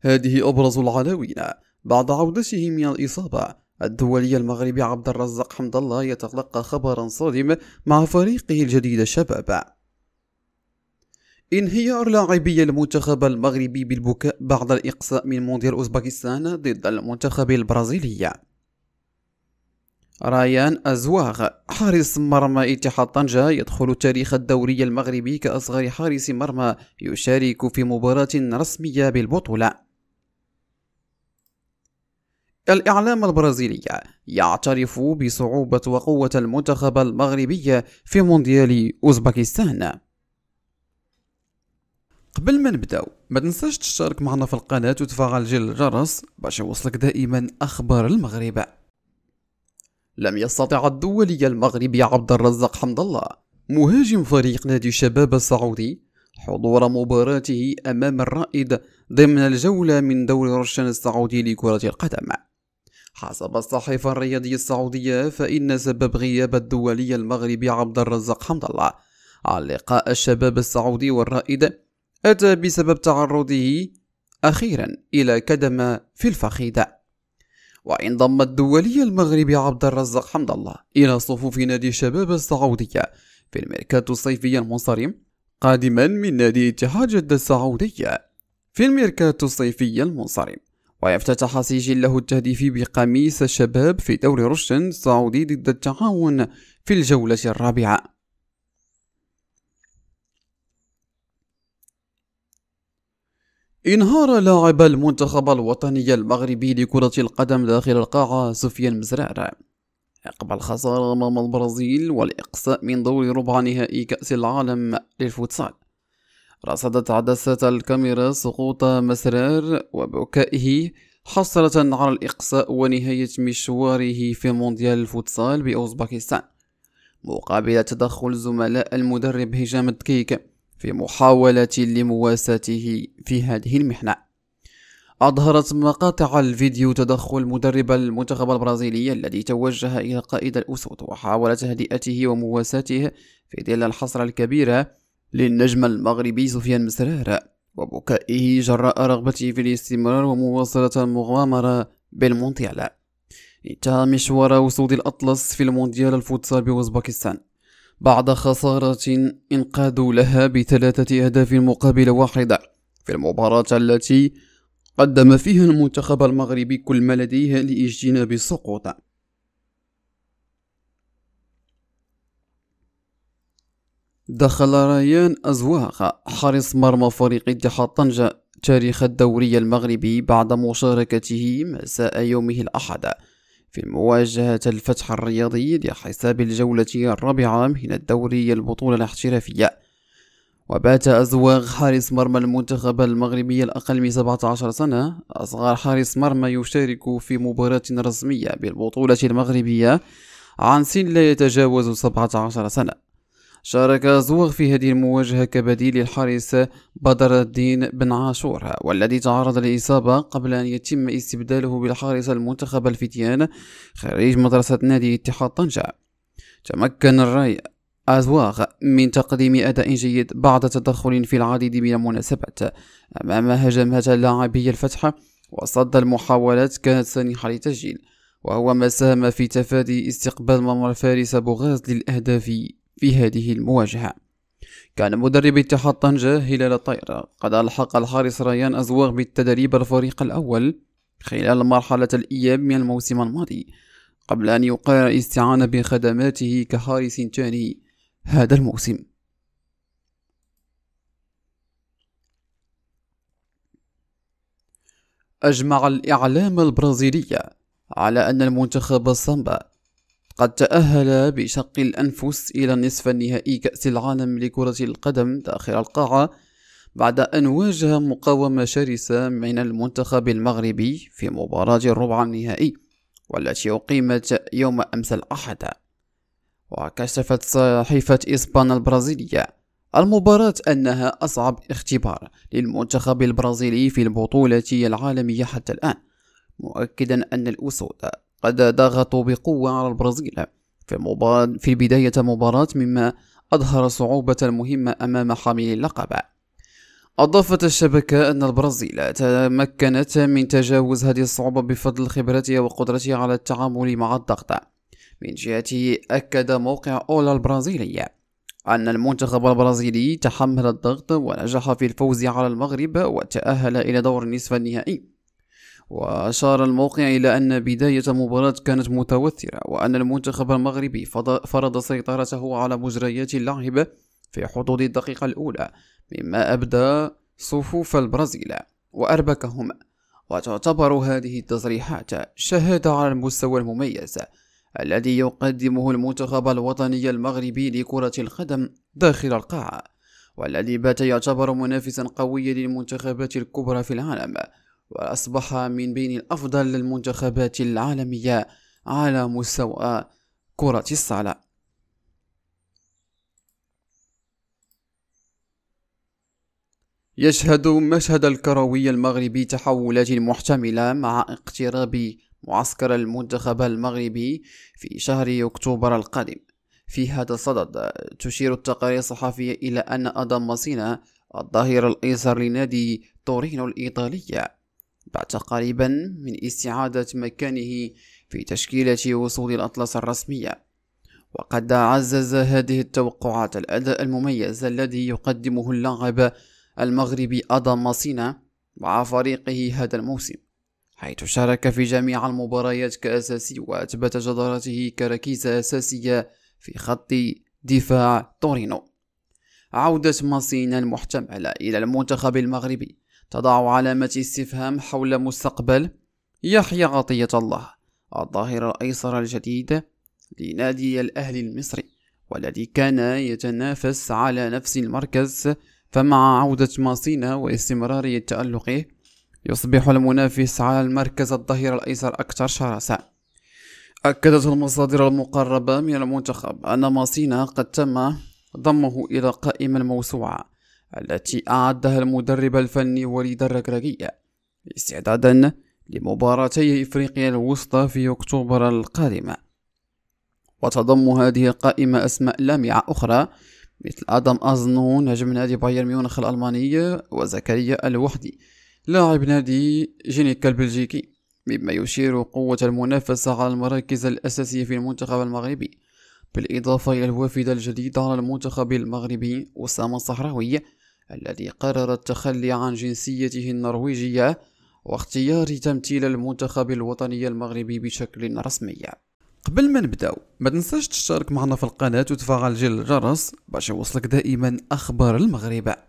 هذه أبرز العناوين بعد عودته من الإصابة الدولي المغربي عبد الرزاق حمد الله يتلقى خبرا صادم مع فريقه الجديد الشباب انهيار لاعبي المنتخب المغربي بالبكاء بعد الإقصاء من مونديال أوزبكستان ضد المنتخب البرازيلي رايان أزواغ حارس مرمى اتحاد طنجة يدخل تاريخ الدوري المغربي كأصغر حارس مرمى يشارك في مباراة رسمية بالبطولة الإعلام البرازيلي يعترف بصعوبة وقوة المنتخب المغربي في مونديال أوزبكستان قبل ما نبداو ما تنساش تشترك معنا في القناة وتفعل جل الجرس باش يوصلك دائما أخبار المغرب لم يستطع الدولي المغربي عبد الرزاق حمد الله مهاجم فريق نادي الشباب السعودي حضور مباراته أمام الرائد ضمن الجولة من دوري رشان السعودي لكرة القدم حسب الصحيفة الرياضية السعودية فإن سبب غياب الدولي المغربي عبد الرزاق حمد الله على لقاء الشباب السعودي والرائد أتى بسبب تعرضه أخيرا إلى كدمة في الفخيدة وانضم الدولي المغربي عبد الرزاق حمد الله إلى صفوف نادي الشباب السعودية في الميركاتو الصيفي المنصرم قادما من نادي اتحاد جدة السعودية في الميركاتو الصيفي المنصرم ويفتتح سجله التهديفي بقميص الشباب في دوري رشد السعودي ضد التعاون في الجولة الرابعة انهار لاعب المنتخب الوطني المغربي لكرة القدم داخل القاعة سفيان مزرار عقب الخسارة أمام البرازيل والإقصاء من دور ربع نهائي كأس العالم للفوتسال رصدت عدسة الكاميرا سقوط مسرار وبكائه حصلة على الإقصاء ونهاية مشواره في مونديال الفوتسال بأوزباكستان مقابل تدخل زملاء المدرب هجام الدكيك في محاولة لمواساته في هذه المحنة أظهرت مقاطع الفيديو تدخل مدرب المنتخب البرازيلي الذي توجه إلى قائد الأسود وحاول تهدئته ومواساته في ظل الحصرة الكبيرة للنجم المغربي سفيان مسرار وبكائه جراء رغبته في الاستمرار ومواصلة المغامرة بالمونديال انتهى مشوار وسود الأطلس في المونديال الفوتسال بأوزبكستان بعد خسارة انقادوا لها بثلاثة أهداف مقابل واحدة في المباراة التي قدم فيها المنتخب المغربي كل ما لديه لاجتناب السقوط دخل ريان أزواق حارس مرمى فريق اتحاد طنجة تاريخ الدوري المغربي بعد مشاركته مساء يومه الأحد في مواجهة الفتح الرياضي لحساب الجولة الرابعة من الدوري البطولة الاحترافية وبات أزواغ حارس مرمى المنتخب المغربي الأقل من 17 سنة أصغر حارس مرمى يشارك في مباراة رسمية بالبطولة المغربية عن سن لا يتجاوز 17 سنة شارك زوغ في هذه المواجهة كبديل الحارس بدر الدين بن عاشور والذي تعرض لإصابة قبل أن يتم استبداله بالحارس المنتخب الفتيان خريج مدرسة نادي اتحاد طنجة تمكن الرأي أزواغ من تقديم أداء جيد بعد تدخل في العديد من المناسبات أمام هجمات لاعبي الفتح وصد المحاولات كانت سانحة للتسجيل وهو ما ساهم في تفادي استقبال مرمى فارس بوغاز للأهداف في هذه المواجهة كان مدرب اتحاد طنجة هلال الطائرة قد ألحق الحارس ريان أزواغ بالتدريب الفريق الأول خلال مرحلة الإياب من الموسم الماضي قبل أن يقرر الاستعانة بخدماته كحارس ثاني هذا الموسم أجمع الإعلام البرازيلي على أن المنتخب الصمبا قد تأهل بشق الأنفس إلى نصف النهائي كأس العالم لكرة القدم داخل القاعة بعد أن واجه مقاومة شرسة من المنتخب المغربي في مباراة الربع النهائي والتي أقيمت يوم أمس الأحد وكشفت صحيفة إسبان البرازيلية المباراة أنها أصعب اختبار للمنتخب البرازيلي في البطولة العالمية حتى الآن مؤكدا أن الأسود قد ضغطوا بقوة على البرازيل في, مبار... في بداية مباراة مما أظهر صعوبة المهمة أمام حامل اللقب أضافت الشبكة أن البرازيل تمكنت من تجاوز هذه الصعوبة بفضل خبرتها وقدرتها على التعامل مع الضغط من جهته أكد موقع أولا البرازيلية أن المنتخب البرازيلي تحمل الضغط ونجح في الفوز على المغرب وتأهل إلى دور النصف النهائي وأشار الموقع إلى أن بداية المباراة كانت متوترة وأن المنتخب المغربي فرض سيطرته على مجريات اللعب في حدود الدقيقة الأولى مما أبدى صفوف البرازيل وأربكهم وتعتبر هذه التصريحات شهادة على المستوى المميز الذي يقدمه المنتخب الوطني المغربي لكرة القدم داخل القاعة والذي بات يعتبر منافسا قويا للمنتخبات الكبرى في العالم وأصبح من بين الأفضل المنتخبات العالمية على مستوى كرة الصالة يشهد مشهد الكروي المغربي تحولات محتملة مع اقتراب معسكر المنتخب المغربي في شهر أكتوبر القادم في هذا الصدد تشير التقارير الصحفية إلى أن أدم مصينا الظهير الأيسر لنادي تورينو الإيطالية بعد قريبا من استعادة مكانه في تشكيلة وصول الأطلس الرسمية وقد عزز هذه التوقعات الأداء المميز الذي يقدمه اللاعب المغربي أدم ماسينا مع فريقه هذا الموسم حيث شارك في جميع المباريات كأساسي وأثبت جدارته كركيزة أساسية في خط دفاع تورينو عودة ماسينا المحتملة إلى المنتخب المغربي تضع علامة استفهام حول مستقبل يحيى عطية الله الظاهر الأيسر الجديد لنادي الأهلي المصري والذي كان يتنافس على نفس المركز فمع عودة ماسينا واستمرارية تألقه يصبح المنافس على المركز الظهير الأيسر أكثر شراسة أكدت المصادر المقربة من المنتخب أن ماسينا قد تم ضمه إلى قائمة الموسوعة التي أعدها المدرب الفني وليد الركراكية استعدادا لمباراتي إفريقيا الوسطى في أكتوبر القادمة وتضم هذه القائمة أسماء لامعة أخرى مثل آدم أزنون نجم نادي بايرن ميونخ الألماني وزكريا الوحدي لاعب نادي جينيكا البلجيكي مما يشير قوة المنافسة على المراكز الأساسية في المنتخب المغربي بالإضافة إلى الوافد الجديد على المنتخب المغربي أسامة الصحراوي الذي قرر التخلي عن جنسيته النرويجية واختيار تمثيل المنتخب الوطني المغربي بشكل رسمي قبل ما نبداو ما تنساش تشترك معنا في القناة وتفعل جل الجرس باش يوصلك دائما أخبار المغرب